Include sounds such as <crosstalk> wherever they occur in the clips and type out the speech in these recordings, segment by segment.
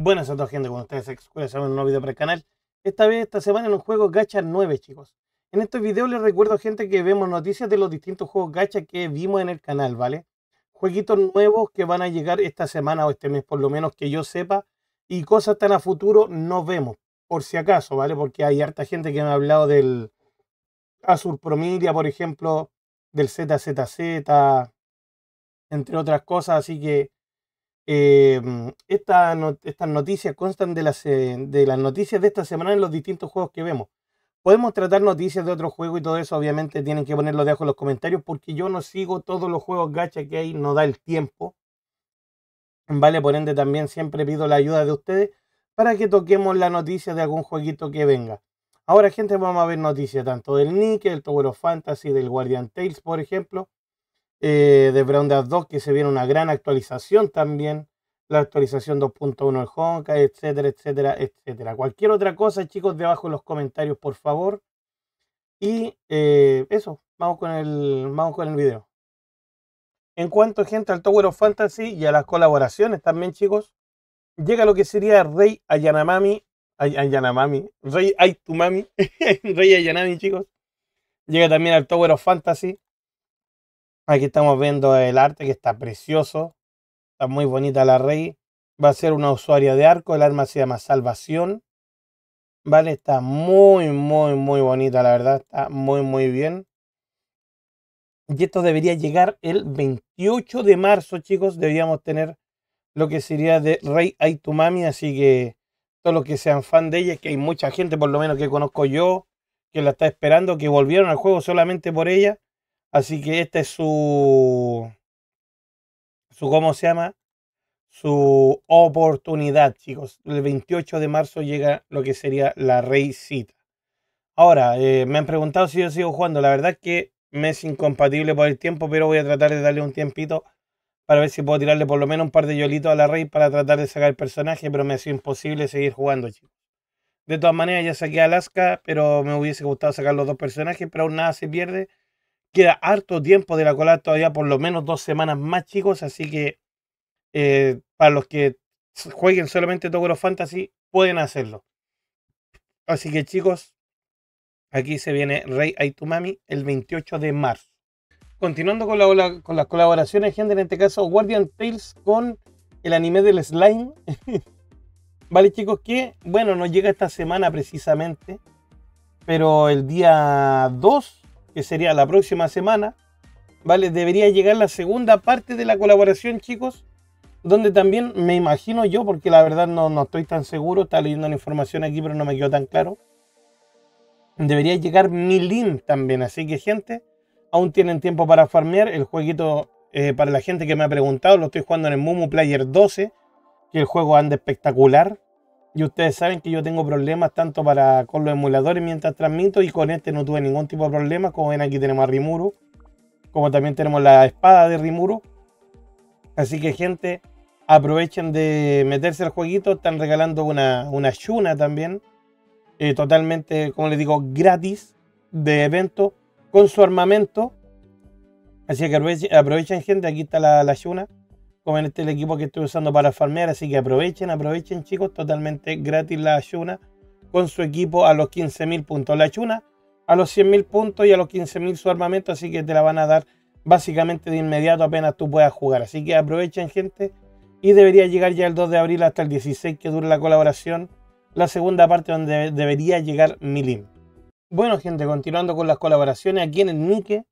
Buenas a toda gente, con ustedes saben, un nuevo video para el canal. Esta vez, esta semana, en un juego gacha 9, chicos. En este video les recuerdo, a gente, que vemos noticias de los distintos juegos gacha que vimos en el canal, ¿vale? Jueguitos nuevos que van a llegar esta semana o este mes, por lo menos que yo sepa. Y cosas tan a futuro no vemos, por si acaso, ¿vale? Porque hay harta gente que me ha hablado del Azur Promidia por ejemplo, del ZZZ, entre otras cosas, así que Em, estas noticias constan de las, eh, de las noticias de esta semana en los distintos juegos que vemos. Podemos tratar noticias de otro juego y todo eso, obviamente tienen que ponerlo debajo en los comentarios porque yo no sigo todos los juegos gacha que hay, no da el tiempo. Vale, por ende también siempre pido la ayuda de ustedes para que toquemos la noticia de algún jueguito que venga. Ahora, gente, vamos a ver noticias tanto del Nick, del Tower of Fantasy, del Guardian Tales, por ejemplo. Eh, de Brown 2, que se viene una gran actualización también, la actualización 2.1 del Honka etcétera, etcétera, etcétera. Cualquier otra cosa, chicos, debajo en los comentarios, por favor. Y eh, eso, vamos con, el, vamos con el video. En cuanto, gente, al Tower of Fantasy y a las colaboraciones también, chicos, llega lo que sería Rey Ayanamami, Ayanamami, Rey Aitumami, <laughs> Rey Ayanami, chicos. Llega también al Tower of Fantasy. Aquí estamos viendo el arte que está precioso. Está muy bonita la rey. Va a ser una usuaria de arco. El arma se llama Salvación. Vale, está muy, muy, muy bonita, la verdad. Está muy, muy bien. Y esto debería llegar el 28 de marzo, chicos. Deberíamos tener lo que sería de Rey Aitumami. Así que todos los que sean fan de ella, que hay mucha gente, por lo menos que conozco yo, que la está esperando, que volvieron al juego solamente por ella. Así que esta es su, su ¿cómo se llama? Su oportunidad, chicos. El 28 de marzo llega lo que sería la Rey Cita. Ahora, eh, me han preguntado si yo sigo jugando. La verdad es que me es incompatible por el tiempo, pero voy a tratar de darle un tiempito para ver si puedo tirarle por lo menos un par de yolitos a la Rey para tratar de sacar el personaje, pero me ha sido imposible seguir jugando, chicos. De todas maneras, ya saqué Alaska, pero me hubiese gustado sacar los dos personajes, pero aún nada se pierde. Queda harto tiempo de la cola todavía, por lo menos dos semanas más, chicos. Así que eh, para los que jueguen solamente Tokuro Fantasy, pueden hacerlo. Así que, chicos, aquí se viene Rey Aitumami el 28 de marzo. Continuando con, la, con las colaboraciones, gente, en este caso Guardian Tales con el anime del slime. <laughs> vale, chicos, que bueno, no llega esta semana precisamente, pero el día 2 que sería la próxima semana, ¿vale? Debería llegar la segunda parte de la colaboración, chicos, donde también me imagino yo, porque la verdad no, estoy tan seguro, está leyendo la información aquí, pero no me quedó tan claro. Debería llegar mi link también, así que gente, aún tienen tiempo para farmear. El jueguito, eh, para la gente que me ha preguntado, lo estoy jugando en el Mumu Player 12, que el juego anda espectacular. Y ustedes saben que yo tengo problemas tanto para con los emuladores mientras transmito y con este no tuve ningún tipo de problema. Como ven aquí tenemos a Rimuru, como también tenemos la espada de Rimuru. Así que gente, aprovechen de meterse al jueguito. Están regalando una, una Shuna también. Eh, totalmente, como les digo, gratis de evento con su armamento. Así que aprovechen, gente. Aquí está la, la Shuna como este el equipo que estoy usando para farmear. Así que aprovechen, aprovechen chicos, totalmente gratis la ayuna con su equipo a los 15.000 puntos. La ayuna a los 100.000 puntos y a los 15.000 su armamento, así que te la van a dar básicamente de inmediato apenas tú puedas jugar. Así que aprovechen gente y debería llegar ya el 2 de abril hasta el 16 que dura la colaboración. La segunda parte donde debería llegar Milim. Bueno gente, continuando con las colaboraciones aquí en el Nike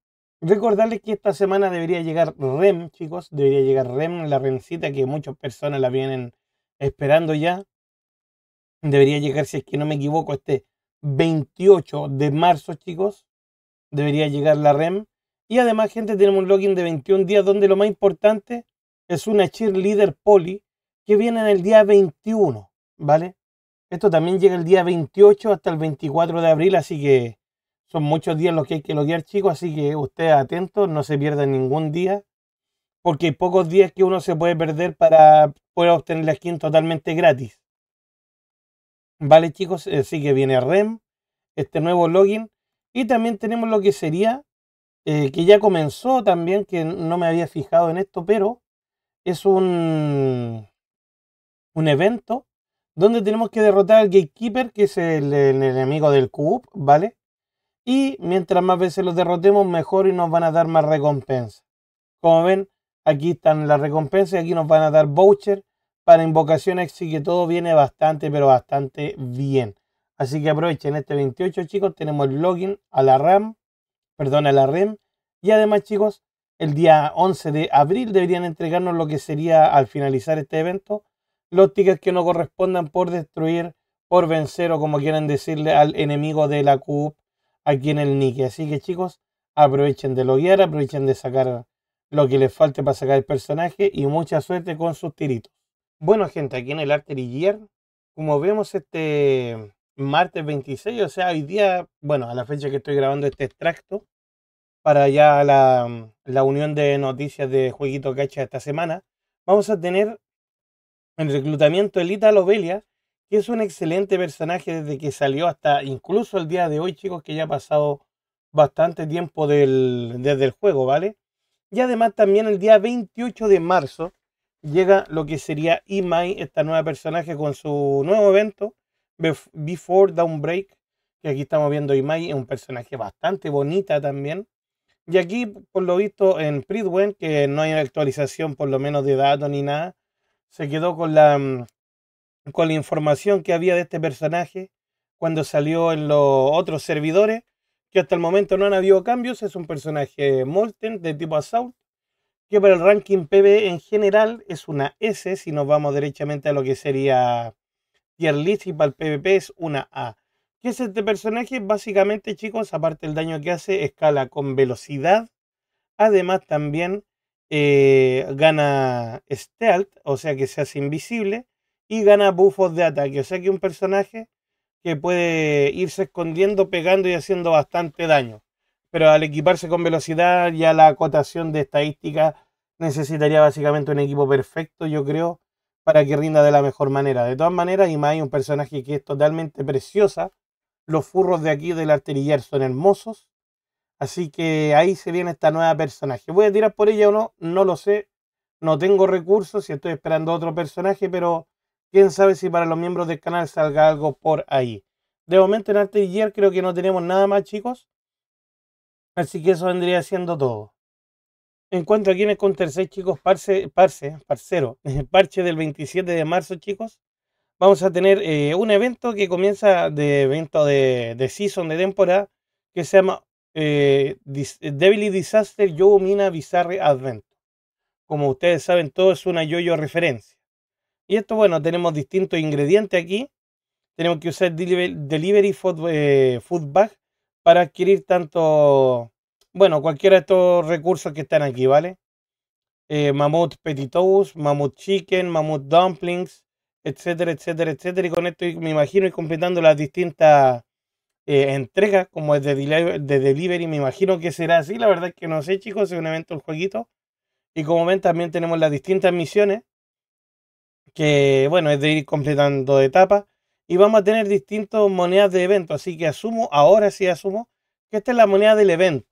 Recordarles que esta semana debería llegar REM, chicos. Debería llegar REM, la RENCITA que muchas personas la vienen esperando ya. Debería llegar, si es que no me equivoco, este 28 de marzo, chicos. Debería llegar la REM. Y además, gente, tenemos un login de 21 días donde lo más importante es una cheerleader poli que viene en el día 21, ¿vale? Esto también llega el día 28 hasta el 24 de abril, así que son muchos días los que hay que loguear, chicos, así que ustedes atentos, no se pierdan ningún día, porque hay pocos días que uno se puede perder para poder obtener la skin totalmente gratis. Vale, chicos, así eh, que viene REM, este nuevo login, y también tenemos lo que sería, eh, que ya comenzó también, que no me había fijado en esto, pero es un, un evento donde tenemos que derrotar al Gatekeeper, que es el, enemigo del coop ¿vale? Y mientras más veces los derrotemos, mejor y nos van a dar más recompensa. Como ven, aquí están las recompensas y aquí nos van a dar voucher para invocaciones. Así que todo viene bastante, pero bastante bien. Así que aprovechen este 28, chicos. Tenemos el login a la RAM, perdón, a la REM. Y además, chicos, el día 11 de abril deberían entregarnos lo que sería al finalizar este evento los tickets que no correspondan por destruir, por vencer o como quieran decirle al enemigo de la CUP aquí en el Nike. Así que chicos, aprovechen de loguear, aprovechen de sacar lo que les falte para sacar el personaje y mucha suerte con sus tiritos. Bueno gente, aquí en el Artery Gear, como vemos este martes 26, o sea hoy día, bueno a la fecha que estoy grabando este extracto, para ya la, unión de noticias de Jueguito Cacha esta semana, vamos a tener el reclutamiento de Lita que es un excelente personaje desde que salió hasta incluso el día de hoy, chicos, que ya ha pasado bastante tiempo del, desde el juego, ¿vale? Y además también el día 28 de marzo llega lo que sería Imai, esta nueva personaje con su nuevo evento, Before Break. que aquí estamos viendo Imai, es un personaje bastante bonita también. Y aquí, por lo visto, en Pridwen, que no hay actualización por lo menos de datos ni nada, se quedó con la mm, con la información que había de este personaje cuando salió en los otros servidores, que hasta el momento no han habido cambios. Es un personaje Molten de tipo Assault, que para el ranking PvE en general es una S, si nos vamos derechamente a lo que sería tier list y para el PvP es una A. ¿Qué es este personaje? Básicamente, chicos, aparte del daño que hace, escala con velocidad. Además, también eh, gana stealth, o sea que se hace invisible y gana bufos de ataque. O sea que un personaje que puede irse escondiendo, pegando y haciendo bastante daño. Pero al equiparse con velocidad ya la acotación de estadística necesitaría básicamente un equipo perfecto, yo creo, para que rinda de la mejor manera. De todas maneras, y más hay un personaje que es totalmente preciosa. Los furros de aquí del arterillar son hermosos. Así que ahí se viene esta nueva personaje. ¿Voy a tirar por ella o no? No lo sé. No tengo recursos y estoy esperando otro personaje, pero Quién sabe si para los miembros del canal salga algo por ahí. De momento en Arte Gear creo que no tenemos nada más, chicos. Así que eso vendría siendo todo. En cuanto a quienes con tercer, chicos, parce, parce, parcero, <laughs> parche del 27 de marzo, chicos. Vamos a tener eh, un evento que comienza de evento de, de season, de temporada, que se llama eh, Disaster Yo Mina Bizarre Advent. Como ustedes saben, todo es una yo-yo referencia. Y esto, bueno, tenemos distintos ingredientes aquí. Tenemos que usar Delivery Food, eh, para adquirir tanto, bueno, cualquiera de estos recursos que están aquí, ¿vale? Eh, mamut Petit Mamut Chicken, Mamut Dumplings, etcétera, etcétera, etcétera. Y con esto me imagino ir completando las distintas eh, entregas, como es de, de, delivery, me imagino que será así. La verdad es que no sé, chicos, es un evento el jueguito. Y como ven, también tenemos las distintas misiones que bueno, es de ir completando etapas y vamos a tener distintas monedas de evento, así que asumo, ahora sí asumo, que esta es la moneda del evento.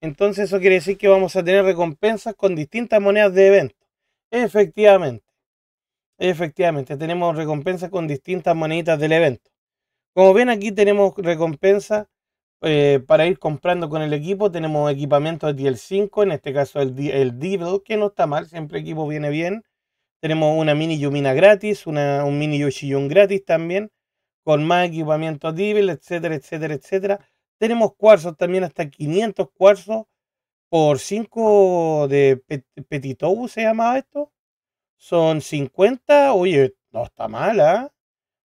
Entonces eso quiere decir que vamos a tener recompensas con distintas monedas de evento. Efectivamente, efectivamente, tenemos recompensas con distintas moneditas del evento. Como ven aquí tenemos recompensas eh, para ir comprando con el equipo. Tenemos equipamiento de dl 5, en este caso el, el que no está mal, siempre equipo viene bien. Tenemos una mini Yumina gratis, una, un mini Yoshiyun gratis también, con más equipamiento Dibble, etcétera, etcétera, etcétera. Tenemos cuarzos también, hasta 500 cuarzos por 5 de Petitou, se llama esto. Son 50, oye, no está mal, ¿eh?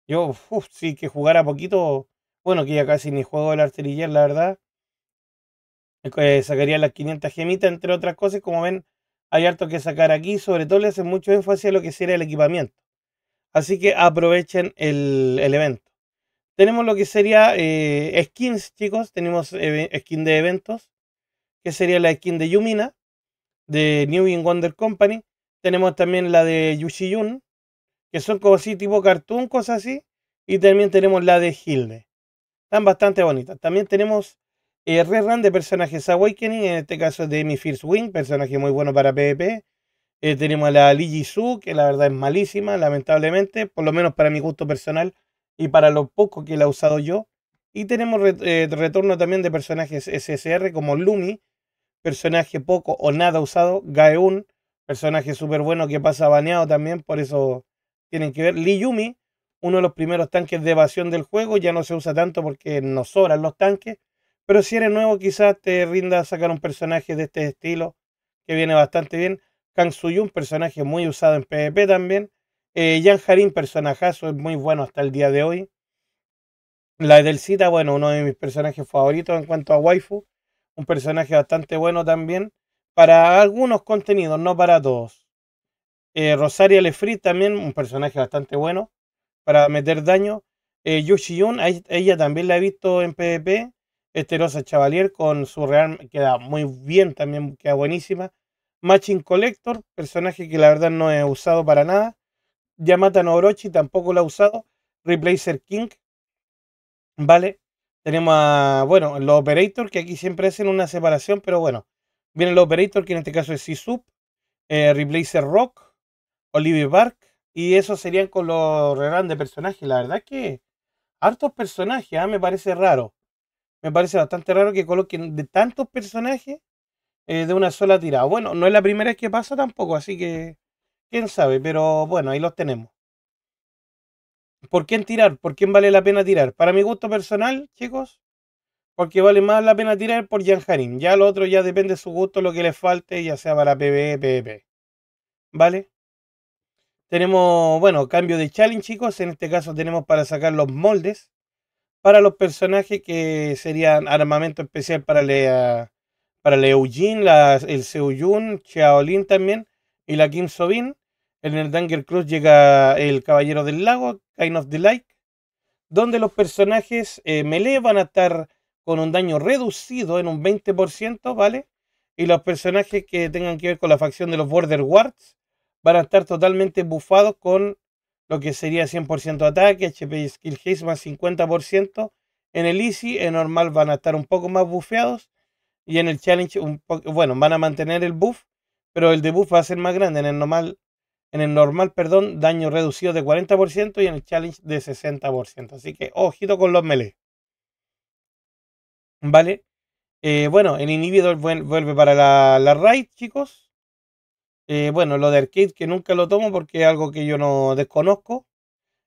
Yo, uff, sí que jugara poquito. Bueno, que ya casi ni juego el artillería, la verdad. Eh, sacaría las 500 gemitas, entre otras cosas. Como ven, hay harto que sacar aquí, sobre todo le hacen mucho énfasis a lo que sería el equipamiento. Así que aprovechen el, evento. Tenemos lo que sería eh, skins, chicos. Tenemos skin de eventos, que sería la skin de Yumina, de New In Wonder Company. Tenemos también la de Yushiyun, que son como así tipo cartoon, cosas así. Y también tenemos la de Hilde. Están bastante bonitas. También tenemos eh, rerun de personajes Awakening, en este caso de Amy First Wing, personaje muy bueno para PvP. Eh, tenemos a la Li Su que la verdad es malísima, lamentablemente, por lo menos para mi gusto personal y para lo poco que la he usado yo. Y tenemos eh, retorno también de personajes SSR como Lumi, personaje poco o nada usado, Gaeun, personaje súper bueno que pasa baneado también, por eso tienen que ver. Li Yumi, uno de los primeros tanques de evasión del juego, ya no se usa tanto porque nos sobran los tanques pero si eres nuevo, quizás te rinda sacar un personaje de este estilo, que viene bastante bien. Kang Suyun, personaje muy usado en PvP también. Eh, Jan Harin, personajazo, es muy bueno hasta el día de hoy. La Edelcita, bueno, uno de mis personajes favoritos en cuanto a waifu. Un personaje bastante bueno también para algunos contenidos, no para todos. Eh, Rosaria Lefri también, un personaje bastante bueno para meter daño. Eh, Yoshi ella también la he visto en PvP. Este Chavalier con su Real queda muy bien, también queda buenísima. Matching Collector, personaje que la verdad no he usado para nada. Yamata no Orochi tampoco lo ha usado. Replacer King, ¿vale? Tenemos a, bueno, los Operator, que aquí siempre hacen una separación, pero bueno. Vienen los Operator, que en este caso es C-Sub, eh, Replacer Rock, olivier Bark, y esos serían con los reales de personajes. La verdad que hartos personajes, ¿ah? me parece raro me parece bastante raro que coloquen de tantos personajes eh, de una sola tirada. Bueno, no es la primera vez que pasa tampoco, así que quién sabe, pero bueno, ahí los tenemos. ¿Por quién tirar? ¿Por quién vale la pena tirar? Para mi gusto personal, chicos, porque vale más la pena tirar por Jan Harim. Ya lo otro ya depende de su gusto, lo que le falte, ya sea para PvE, PvP. ¿Vale? Tenemos, bueno, cambio de challenge, chicos. En este caso tenemos para sacar los moldes para los personajes que serían armamento especial para la, para la Eugene, la, el también y la Kim Sobin. En el Danger cruz llega el Caballero del Lago, Kind of the Like, donde los personajes eh, melee van a estar con un daño reducido en un 20%, ¿vale? Y los personajes que tengan que ver con la facción de los Border guards van a estar totalmente bufados con lo que sería 100% ataque, HP y Skill Haste más 50%. En el Easy, en normal van a estar un poco más bufeados. Y en el Challenge, un bueno, van a mantener el buff, pero el debuff va a ser más grande. En el normal, en el normal perdón, daño reducido de 40% y en el Challenge de 60%. Así que ojito con los melee. ¿Vale? Eh, bueno, el inhibidor vuelve para la, la raid, chicos. Eh, bueno, lo de arcade que nunca lo tomo porque es algo que yo no desconozco.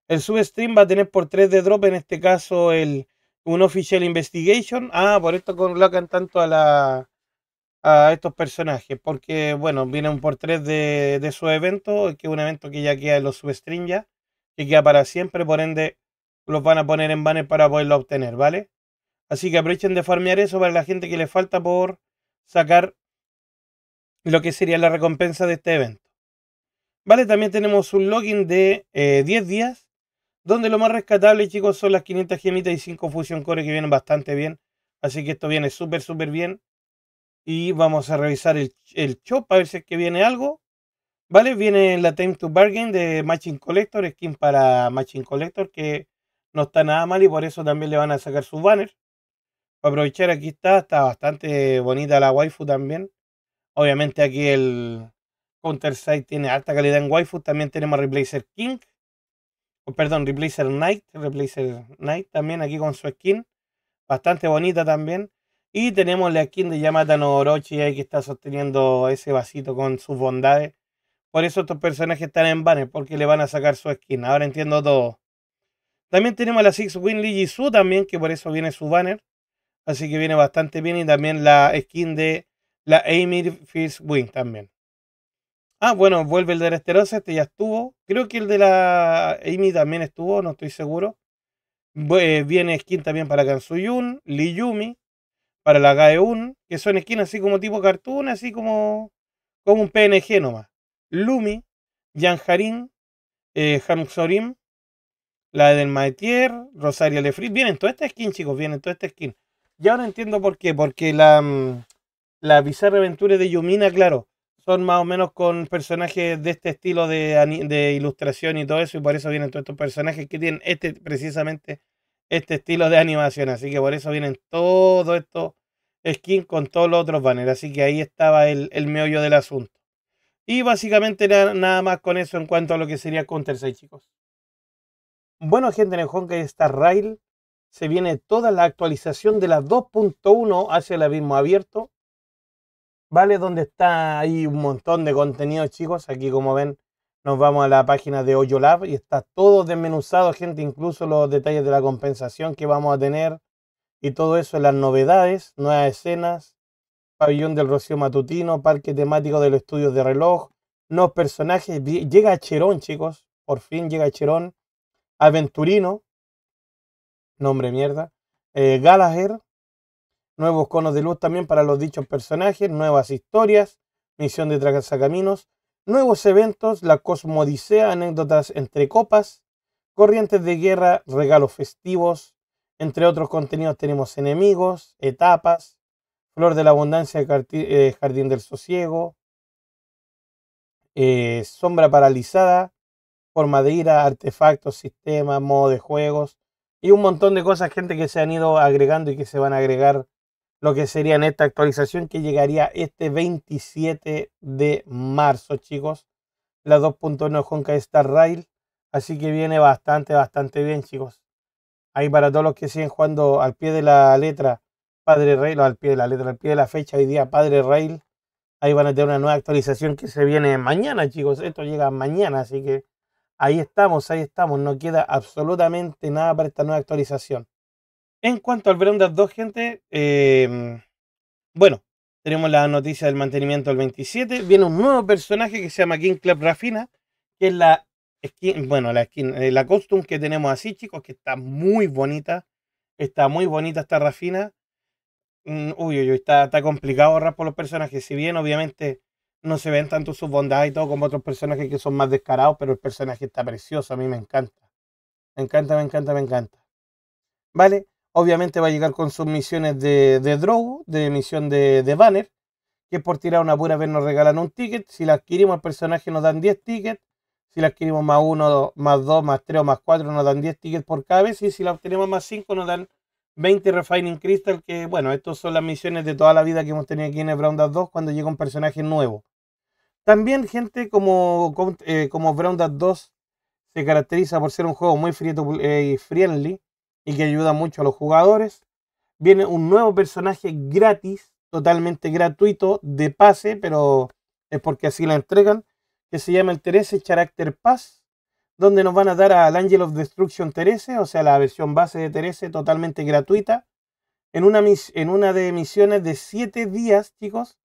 El substream va a tener por 3 de drop, en este caso el un official investigation. Ah, por esto colocan tanto a la a estos personajes, porque bueno, viene un por 3 de, de su evento, que es un evento que ya queda en los substream ya, que queda para siempre, por ende los van a poner en banner para poderlo obtener, ¿vale? Así que aprovechen de farmear eso para la gente que le falta por sacar lo que sería la recompensa de este evento. Vale, también tenemos un login de 10 eh, días, donde lo más rescatable, chicos, son las 500 gemitas y 5 fusion core que vienen bastante bien. Así que esto viene súper, súper bien. Y vamos a revisar el, el shop a ver si es que viene algo. Vale, viene la Time to Bargain de Matching Collector, skin para Matching Collector, que no está nada mal y por eso también le van a sacar sus banner. aprovechar, aquí está, está bastante bonita la waifu también. Obviamente aquí el Counter-Strike tiene alta calidad en waifu. También tenemos Replacer King. o perdón, Replacer Knight. Replacer Knight también aquí con su skin. Bastante bonita también. Y tenemos la skin de Yamata no Orochi ahí que está sosteniendo ese vasito con sus bondades. Por eso estos personajes están en banner, porque le van a sacar su skin. Ahora entiendo todo. También tenemos la Six Win Lee Su también, que por eso viene su banner. Así que viene bastante bien. Y también la skin de la Amy Wing también. Ah, bueno, vuelve el de la este ya estuvo. Creo que el de la Amy también estuvo, no estoy seguro. Eh, viene skin también para Kansuyun, Liyumi, para la Gaeun, que son skins así como tipo cartoon, así como, como un PNG nomás. Lumi, Harin, eh, Sorim. la del Maetier, Rosaria Lefrit. Vienen todas estas skins, chicos, vienen todas estas skins. Y ahora entiendo por qué, porque la mm, la Bizarra aventura de Yumina, claro, son más o menos con personajes de este estilo de, ilustración y todo eso, y por eso vienen todos estos personajes que tienen este precisamente este estilo de animación. Así que por eso vienen todos estos skins con todos los otros banners. Así que ahí estaba el, meollo del asunto. Y básicamente nada más con eso en cuanto a lo que sería Counter 6, chicos. Bueno, gente, en el Honkai Star Rail se viene toda la actualización de la 2.1 hacia el abismo abierto ¿vale? Donde está ahí un montón de contenido, chicos. Aquí, como ven, nos vamos a la página de Hoyo Lab y está todo desmenuzado, gente, incluso los detalles de la compensación que vamos a tener y todo eso, las novedades, nuevas escenas, pabellón del Rocío Matutino, parque temático de los estudios de reloj, nuevos personajes. Llega Cherón, chicos, por fin llega Cherón, Aventurino, nombre mierda, eh, Gallagher, nuevos conos de luz también para los dichos personajes, nuevas historias, misión de a caminos. nuevos eventos, la cosmodisea anécdotas entre copas, corrientes de guerra, regalos festivos, entre otros contenidos tenemos enemigos, etapas, flor de la abundancia, eh, jardín del sosiego, eh, sombra paralizada, forma de ira, artefactos, Sistema. modo de juegos y un montón de cosas, gente que se han ido agregando y que se van a agregar lo que sería en esta actualización que llegaría este 27 de marzo, chicos. La 2.1 Honkai Star Rail. Así que viene bastante, bastante bien, chicos. Ahí para todos los que siguen jugando al pie de la letra, Padre Rail, o al pie de la letra, al pie de la fecha hoy día, Padre Rail. Ahí van a tener una nueva actualización que se viene mañana, chicos. Esto llega mañana, así que ahí estamos, ahí estamos. No queda absolutamente nada para esta nueva actualización. En cuanto al Verón 2, gente, em, bueno, tenemos la noticia del mantenimiento del 27. Viene un nuevo personaje que se llama King Club Rafina, que es la skin, bueno, la skin, eh, la costume que tenemos así, chicos, que está muy bonita. Está muy bonita esta Rafina. Mm, uy, uy, está, está complicado ahorrar por los personajes. Si bien, obviamente, no se ven tanto sus bondades y todo como otros personajes que son más descarados, pero el personaje está precioso. A mí me encanta. Me encanta, me encanta, me encanta. Vale. Obviamente va a llegar con sus misiones de, de draw, de misión de, banner, que por tirar una pura vez nos regalan un ticket. Si la adquirimos al personaje nos dan 10 tickets. Si la adquirimos más 1, más 2, más 3 o más 4 nos dan 10 tickets por cada vez. Y si la obtenemos más 5 nos dan 20 Refining Crystal, que bueno, estas son las misiones de toda la vida que hemos tenido aquí en Dad 2 cuando llega un personaje nuevo. También gente como, como, eh, 2 se caracteriza por ser un juego muy eh, friendly, y que ayuda mucho a los jugadores. Viene un nuevo personaje gratis, totalmente gratuito, de pase, pero es porque así la entregan, que se llama el Terese Character Pass, donde nos van a dar al Angel of Destruction Terese, o sea, la versión base de Terese totalmente gratuita, en una, en una de misiones de 7 días, chicos,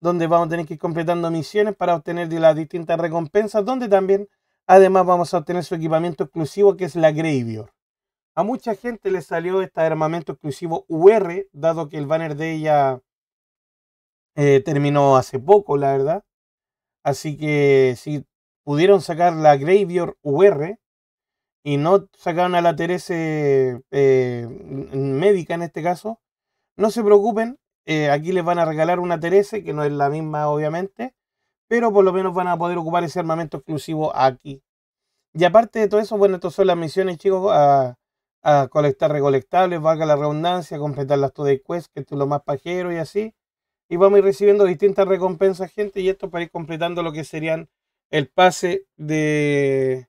donde vamos a tener que ir completando misiones para obtener las distintas recompensas, donde también, además, vamos a obtener su equipamiento exclusivo, que es la Graveyard. A mucha gente le salió este armamento exclusivo UR, dado que el banner de ella eh, terminó hace poco, la verdad. Así que si pudieron sacar la Graveyard UR y no sacaron a la Terese eh, médica en este caso, no se preocupen. Eh, aquí les van a regalar una Terese, que no es la misma obviamente, pero por lo menos van a poder ocupar ese armamento exclusivo aquí. Y aparte de todo eso, bueno, estas son las misiones, chicos, a colectar recolectables, valga la redundancia, completar las de quest, que esto es lo más pajero y así. Y vamos a ir recibiendo distintas recompensas, gente, y esto para ir completando lo que serían el pase de,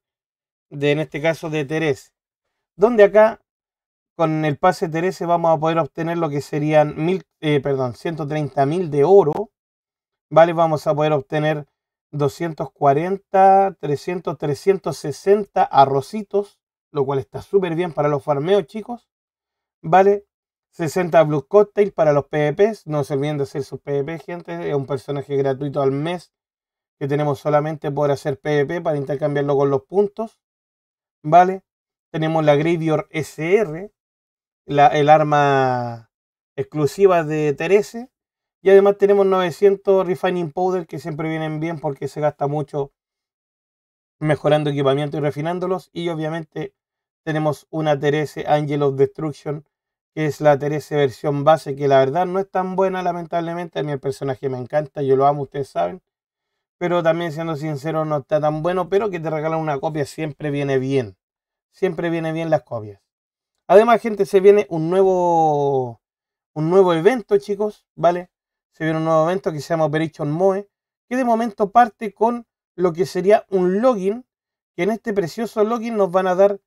de en este caso, de Terese. Donde acá, con el pase Terese, vamos a poder obtener lo que serían mil, eh, perdón, 130 mil de oro. Vale, vamos a poder obtener 240, 300, 360 arrocitos lo cual está súper bien para los farmeos, chicos. Vale 60 Blue Cocktail para los PvPs. No se olviden de hacer sus PvP, gente. Es un personaje gratuito al mes que tenemos solamente por hacer PvP para intercambiarlo con los puntos. Vale. Tenemos la Gridior SR, la, el arma exclusiva de Terese. Y además tenemos 900 Refining Powder que siempre vienen bien porque se gasta mucho mejorando equipamiento y refinándolos. Y obviamente tenemos una Terese Angel of Destruction, que es la Terese versión base, que la verdad no es tan buena, lamentablemente. A mí el personaje me encanta, yo lo amo, ustedes saben. Pero también, siendo sincero, no está tan bueno, pero que te regalan una copia siempre viene bien. Siempre viene bien las copias. Además, gente, se viene un nuevo, un nuevo evento, chicos, ¿vale? Se viene un nuevo evento que se llama Operation Moe, que de momento parte con lo que sería un login, que en este precioso login nos van a dar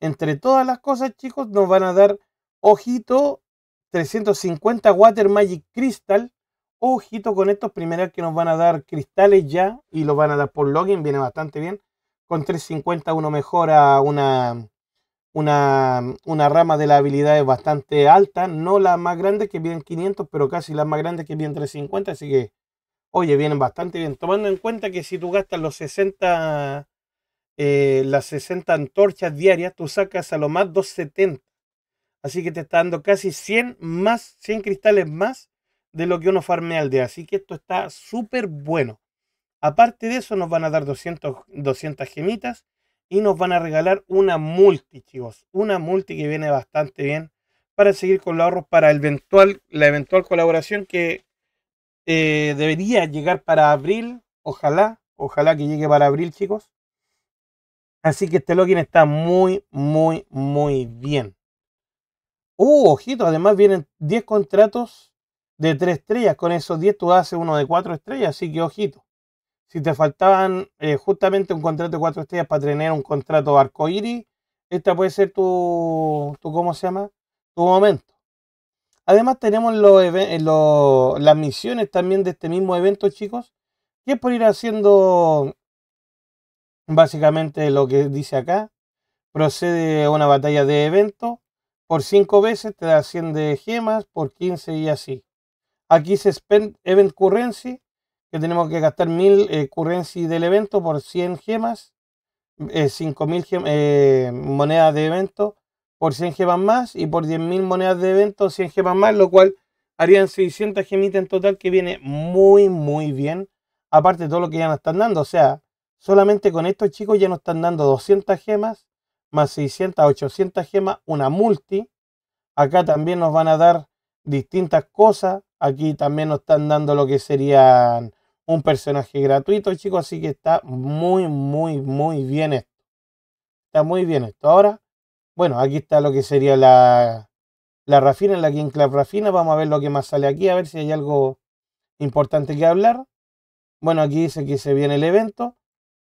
entre todas las cosas, chicos, nos van a dar, ojito, 350 Water Magic Crystal. Ojito con estos primeras que nos van a dar cristales ya y los van a dar por login, viene bastante bien. Con 350 uno mejora una, una, una, rama de las habilidades bastante alta, no las más grandes que vienen 500, pero casi las más grandes que vienen 350, así que, oye, vienen bastante bien. Tomando en cuenta que si tú gastas los 60 eh, las 60 antorchas diarias, tú sacas a lo más 270. Así que te está dando casi 100 más, 100 cristales más de lo que uno farme al día. Así que esto está súper bueno. Aparte de eso, nos van a dar 200, 200 gemitas y nos van a regalar una multi, chicos. Una multi que viene bastante bien para seguir con los ahorros para eventual, la eventual colaboración que eh, debería llegar para abril. Ojalá, ojalá que llegue para abril, chicos. Así que este login está muy, muy, muy bien. Uh, ojito, además vienen 10 contratos de 3 estrellas. Con esos 10 tú haces uno de 4 estrellas, así que ojito. Si te faltaban eh, justamente un contrato de 4 estrellas para tener un contrato arcoíris, esta puede ser tu, ¿cómo se llama? Tu momento. Además tenemos eh, los, las misiones también de este mismo evento, chicos, Y es por ir haciendo Básicamente lo que dice acá, procede a una batalla de evento, por 5 veces te da 100 de gemas, por 15 y así. Aquí se spend event currency, que tenemos que gastar 1000 eh, currency del evento por 100 gemas, 5000 eh, eh, monedas de evento por 100 gemas más y por 10.000 monedas de evento 100 gemas más, lo cual harían 600 gemitas en total que viene muy muy bien, aparte de todo lo que ya nos están dando, o sea, Solamente con esto, chicos ya nos están dando 200 gemas, más 600, 800 gemas, una multi. Acá también nos van a dar distintas cosas. Aquí también nos están dando lo que serían un personaje gratuito, chicos. Así que está muy, muy, muy bien esto. Está muy bien esto. Ahora, bueno, aquí está lo que sería la, la Rafina, la King Club Rafina. Vamos a ver lo que más sale aquí, a ver si hay algo importante que hablar. Bueno, aquí dice que se viene el evento.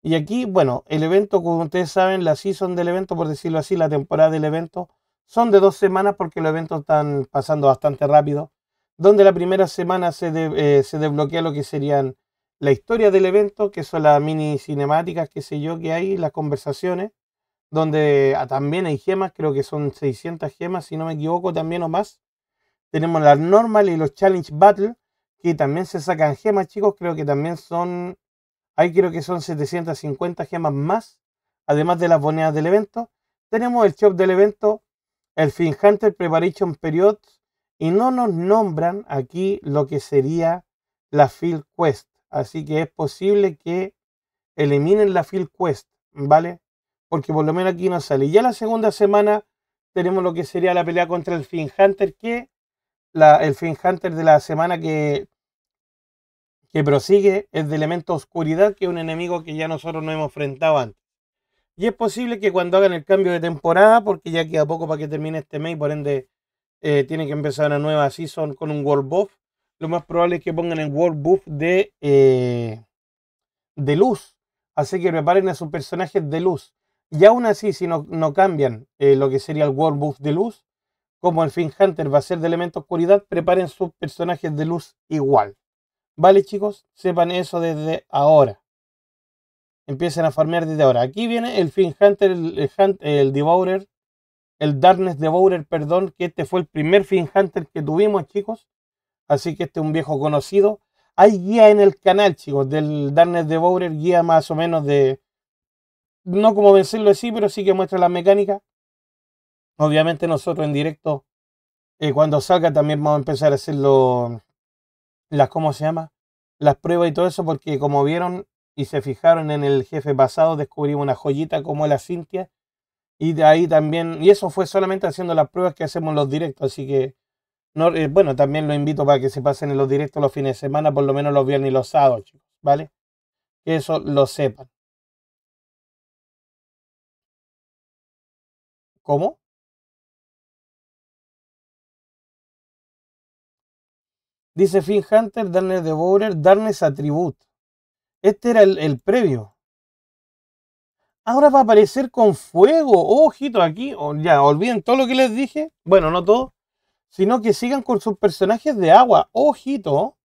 Y aquí, bueno, el evento, como ustedes saben, la season del evento, por decirlo así, la temporada del evento, son de dos semanas porque los eventos están pasando bastante rápido, donde la primera semana se, eh, desbloquea lo que serían la historia del evento, que son las mini cinemáticas, qué sé yo, que hay, las conversaciones, donde ah, también hay gemas, creo que son 600 gemas, si no me equivoco, también o más. Tenemos las normal y los challenge battle, que también se sacan gemas, chicos, creo que también son Ahí creo que son 750 gemas más, además de las monedas del evento. Tenemos el shop del evento, el Fin Hunter Preparation Period, y no nos nombran aquí lo que sería la Field Quest. Así que es posible que eliminen la Field Quest, ¿vale? Porque por lo menos aquí no sale. ya la segunda semana tenemos lo que sería la pelea contra el Fin Hunter, que el Fin Hunter de la semana que que prosigue es de elemento oscuridad, que es un enemigo que ya nosotros no hemos enfrentado antes. Y es posible que cuando hagan el cambio de temporada, porque ya queda poco para que termine este mes, por ende tienen eh, tiene que empezar una nueva season con un World Buff, lo más probable es que pongan el World Buff de, eh, de luz. Así que preparen a sus personajes de luz. Y aún así, si no, no cambian eh, lo que sería el World Buff de luz, como el Fin Hunter va a ser de elemento oscuridad, preparen sus personajes de luz igual. Vale, chicos, sepan eso desde ahora. Empiecen a farmear desde ahora. Aquí viene el Fin Hunter, el, el Devourer, el Darkness Devourer, perdón, que este fue el primer Fin Hunter que tuvimos, chicos. Así que este es un viejo conocido. Hay guía en el canal, chicos, del Darkness Devourer, guía más o menos de. No como vencerlo así, pero sí que muestra la mecánica. Obviamente nosotros en directo, eh, cuando salga, también vamos a empezar a hacerlo las, ¿cómo se llama? Las pruebas y todo eso, porque como vieron y se fijaron en el jefe pasado, descubrimos una joyita como la Cintia. Y de ahí también, y eso fue solamente haciendo las pruebas que hacemos los directos, así que, no, eh, bueno, también lo invito para que se pasen en los directos los fines de semana, por lo menos los viernes y los sábados, chicos, ¿vale? Que eso lo sepan. ¿Cómo? Dice Finn Hunter, Darkness Devourer, Darkness Attribute. Este era el, previo. Ahora va a aparecer con fuego. ojito aquí. ya, olviden todo lo que les dije. Bueno, no todo. Sino que sigan con sus personajes de agua. Ojito.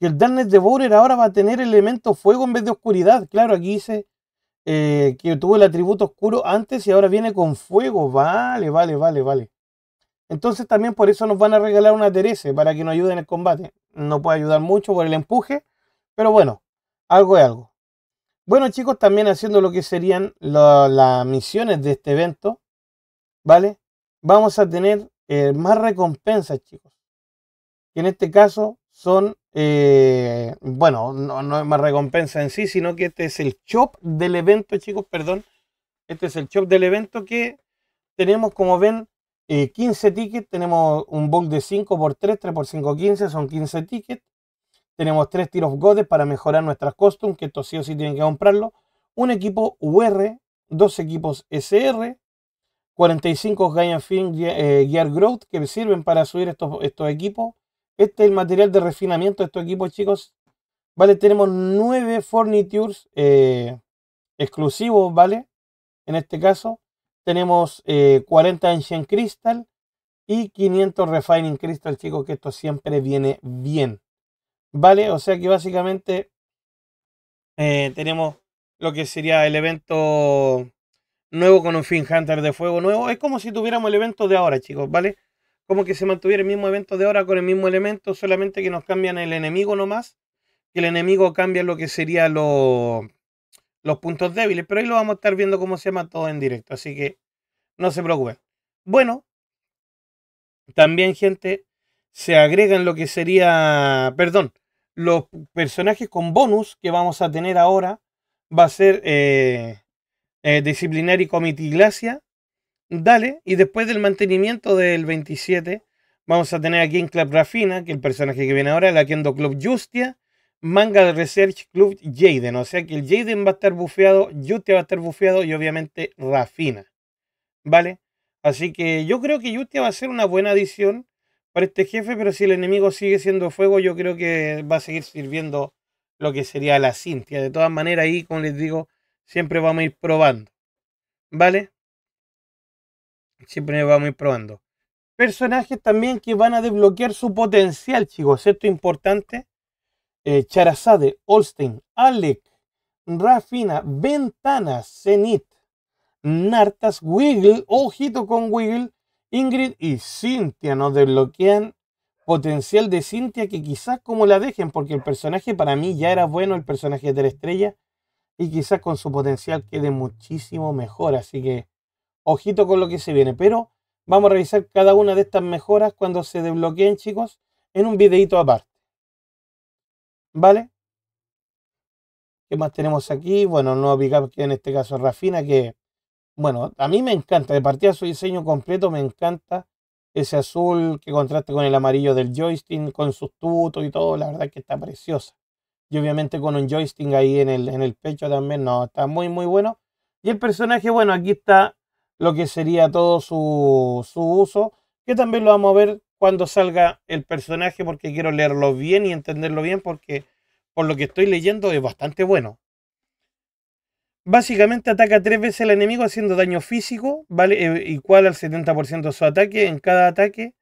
Que el Darkness Devourer ahora va a tener elemento fuego en vez de oscuridad. Claro, aquí dice eh, que tuvo el atributo oscuro antes y ahora viene con fuego. Vale, vale, vale, vale. Entonces también por eso nos van a regalar una Terese para que nos ayude en el combate. No puede ayudar mucho por el empuje, pero bueno, algo es algo. Bueno chicos, también haciendo lo que serían las misiones de este evento, ¿vale? Vamos a tener eh, más recompensas chicos. Que en este caso son, eh, bueno, no, no es más recompensa en sí, sino que este es el shop del evento chicos, perdón. Este es el shop del evento que tenemos como ven 15 eh, tickets, tenemos un bug de 5 x 3, 3 x 5, 15, son 15 tickets. Tenemos 3 tiros godes para mejorar nuestras costumes, que estos sí o sí tienen que comprarlo. Un equipo UR, dos equipos SR, 45 Gaia Fin eh, Gear Growth que sirven para subir estos, estos equipos. Este es el material de refinamiento de estos equipos, chicos. Vale, tenemos 9 fornitures eh, exclusivos, ¿vale? En este caso. Tenemos 40 eh, Ancient Crystal y 500 Refining Crystal, chicos, que esto siempre viene bien. ¿Vale? O sea que básicamente eh, tenemos lo que sería el evento nuevo con un Fin Hunter de fuego nuevo. Es como si tuviéramos el evento de ahora, chicos, ¿vale? Como que se mantuviera el mismo evento de ahora con el mismo elemento, solamente que nos cambian el enemigo nomás. Que el enemigo cambia lo que sería lo, los puntos débiles, pero ahí lo vamos a estar viendo cómo se llama todo en directo, así que no se preocupen. Bueno, también gente, se agregan lo que sería, perdón, los personajes con bonus que vamos a tener ahora va a ser eh, y eh, Disciplinary Committee Glacia, Dale, y después del mantenimiento del 27 vamos a tener aquí en Club Rafina, que el personaje que viene ahora, la Kendo Club Justia, Manga Research Club Jaden. O sea que el Jaden va a estar bufeado, Yutia va a estar bufeado y obviamente Rafina. ¿Vale? Así que yo creo que Yutia va a ser una buena adición para este jefe, pero si el enemigo sigue siendo fuego, yo creo que va a seguir sirviendo lo que sería la Cintia. De todas maneras, ahí, como les digo, siempre vamos a ir probando. ¿Vale? Siempre vamos a ir probando. Personajes también que van a desbloquear su potencial, chicos. Esto es importante eh, Charazade, Holstein, Alec, Rafina, Ventana, Zenit, Nartas, Wiggle, ojito con Wiggle, Ingrid y Cintia nos desbloquean potencial de Cintia que quizás como la dejen, porque el personaje para mí ya era bueno, el personaje de la estrella, y quizás con su potencial quede muchísimo mejor, así que ojito con lo que se viene, pero vamos a revisar cada una de estas mejoras cuando se desbloqueen chicos en un videito aparte. ¿Vale? ¿Qué más tenemos aquí? Bueno, no nuevo pickup que en este caso es Rafina, que, bueno, a mí me encanta. De partida su diseño completo, me encanta ese azul que contrasta con el amarillo del joystick, con sus tutos y todo. La verdad que está preciosa. Y obviamente con un joystick ahí en el, en el pecho también, no, está muy, muy bueno. Y el personaje, bueno, aquí está lo que sería todo su, su uso, que también lo vamos a ver cuando salga el personaje porque quiero leerlo bien y entenderlo bien porque por lo que estoy leyendo es bastante bueno. Básicamente ataca tres veces al enemigo haciendo daño físico, ¿vale? Eh, igual al 70% de su ataque en cada ataque.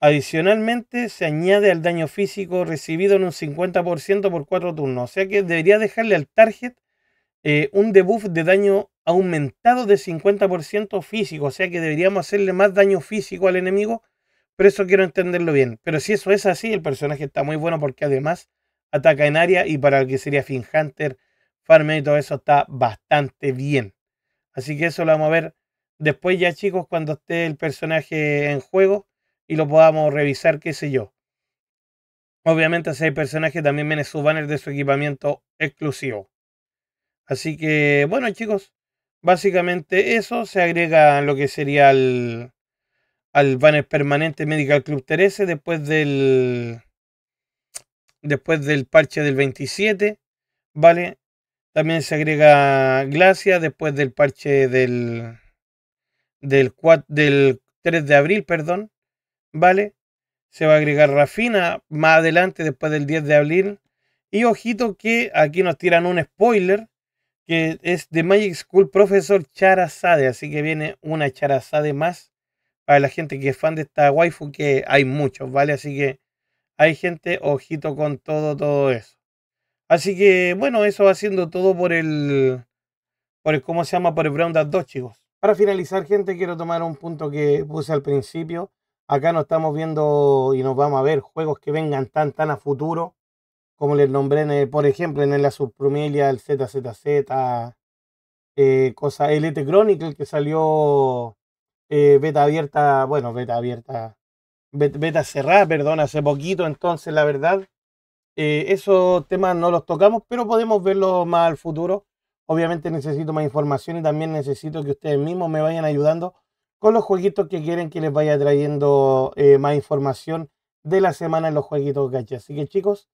Adicionalmente se añade al daño físico recibido en un 50% por cuatro turnos. O sea que debería dejarle al target eh, un debuff de daño aumentado de 50% físico. O sea que deberíamos hacerle más daño físico al enemigo pero eso quiero entenderlo bien. Pero si eso es así, el personaje está muy bueno porque además ataca en área y para el que sería fin Hunter, Farmer y todo eso está bastante bien. Así que eso lo vamos a ver después ya chicos cuando esté el personaje en juego y lo podamos revisar, qué sé yo. Obviamente si hay personaje también viene su banner de su equipamiento exclusivo. Así que bueno chicos, básicamente eso se agrega a lo que sería el, al banner permanente Medical Club 13 después del después del parche del 27, ¿vale? También se agrega Glacia después del parche del del 4, del 3 de abril, perdón, ¿vale? Se va a agregar Rafina más adelante después del 10 de abril y ojito que aquí nos tiran un spoiler que es de Magic School Professor Charazade, así que viene una Charazade más para la gente que es fan de esta waifu, que hay muchos, ¿vale? Así que hay gente, ojito con todo, todo eso. Así que, bueno, eso va siendo todo por el, por ¿cómo se llama? Por el Brown 2, chicos. Para finalizar, gente, quiero tomar un punto que puse al principio. Acá nos estamos viendo y nos vamos a ver juegos que vengan tan, tan a futuro, como les nombré, por ejemplo, en la subprimilia, el ZZZ, eh, cosa Elite Chronicle que salió eh, beta abierta, bueno, beta abierta, beta cerrada, perdón, hace poquito, entonces la verdad, eh, esos temas no los tocamos, pero podemos verlos más al futuro. Obviamente necesito más información y también necesito que ustedes mismos me vayan ayudando con los jueguitos que quieren que les vaya trayendo eh, más información de la semana en los jueguitos gachas Así que chicos,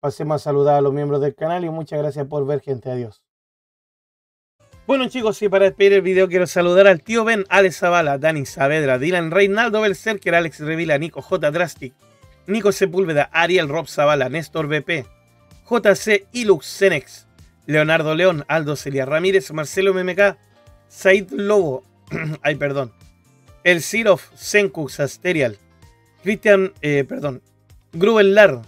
pasemos a saludar a los miembros del canal y muchas gracias por ver, gente. Adiós. Bueno chicos, y para despedir el video quiero saludar al tío Ben, Alex Zavala, Dani Saavedra, Dylan Reinaldo era Alex Revila, Nico J. Drastic, Nico Sepúlveda, Ariel Rob Zavala, Néstor BP, JC Ilux Cenex, Leonardo León, Aldo Celia Ramírez, Marcelo MMK, Said Lobo, <clears throat> ay perdón, El Sirof, Senkux Asterial, Cristian, eh, perdón, Lar,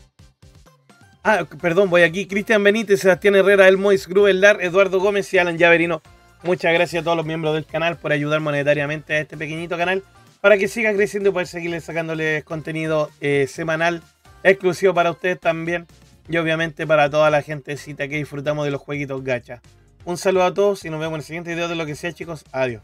Ah, perdón, voy aquí. Cristian Benítez, Sebastián Herrera, El Mois, Grubelar, Eduardo Gómez y Alan Yaverino. Muchas gracias a todos los miembros del canal por ayudar monetariamente a este pequeñito canal para que siga creciendo y poder seguirles sacándoles contenido eh, semanal exclusivo para ustedes también y obviamente para toda la gentecita que disfrutamos de los jueguitos gacha. Un saludo a todos y nos vemos en el siguiente video de lo que sea chicos. Adiós.